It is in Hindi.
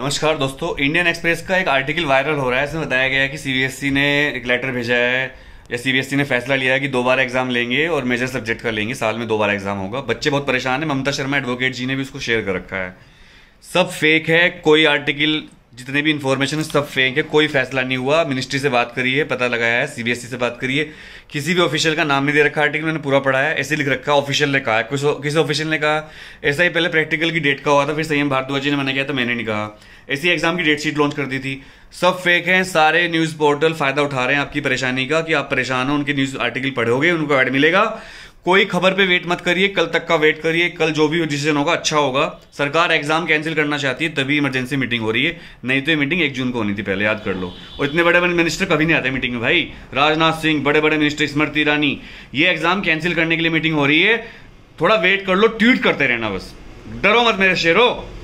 नमस्कार दोस्तों इंडियन एक्सप्रेस का एक आर्टिकल वायरल हो रहा है इसमें बताया गया है कि सीबीएसई e ने एक लेटर भेजा है या सीबीएसई e ने फैसला लिया है कि दो बार एग्जाम लेंगे और मेजर सब्जेक्ट का लेंगे साल में दो बार एग्जाम होगा बच्चे बहुत परेशान हैं ममता शर्मा एडवोकेट जी ने भी उसको शेयर कर रखा है सब फेक है कोई आर्टिकल जितने भी इन्फॉर्मेशन सब फेंक है कोई फैसला नहीं हुआ मिनिस्ट्री से बात करिए पता लगाया है सीबीएसई e से बात करिए किसी भी ऑफिशियल का नाम नहीं दे रखा आर्टिकल मैंने पूरा पढ़ा है ऐसे लिख रखा है ऑफिशियल ने कहा किस किसी ऑफिशियल ने कहा ऐसा ही पहले प्रैक्टिकल की डेट का हुआ था फिर संयम भारद्वाज जी ने मना किया तो मैंने नहीं कहा ऐसी एग्जाम की डेट शीट लॉन्च कर दी थी सब फेक हैं सारे न्यूज़ पोर्टल फ़ायदा उठा रहे हैं आपकी परेशानी का कि आप परेशान हो उनके न्यूज़ आर्टिकल पढ़ोगे उनको ऐड मिलेगा कोई खबर पे वेट मत करिए कल तक का वेट करिए कल जो भी डिसीजन होगा अच्छा होगा सरकार एग्जाम कैंसिल करना चाहती है तभी इमरजेंसी मीटिंग हो रही है नहीं तो ये मीटिंग एक जून को होनी थी पहले याद कर लो और इतने बड़े बड़े मिनिस्टर कभी नहीं आते मीटिंग में भाई राजनाथ सिंह बड़े बड़े मिनिस्टर स्मृति ईरानी ये एग्जाम कैंसिल करने के लिए मीटिंग हो रही है थोड़ा वेट कर लो ट्वीट करते रहना बस डरो मत मेरे शेरों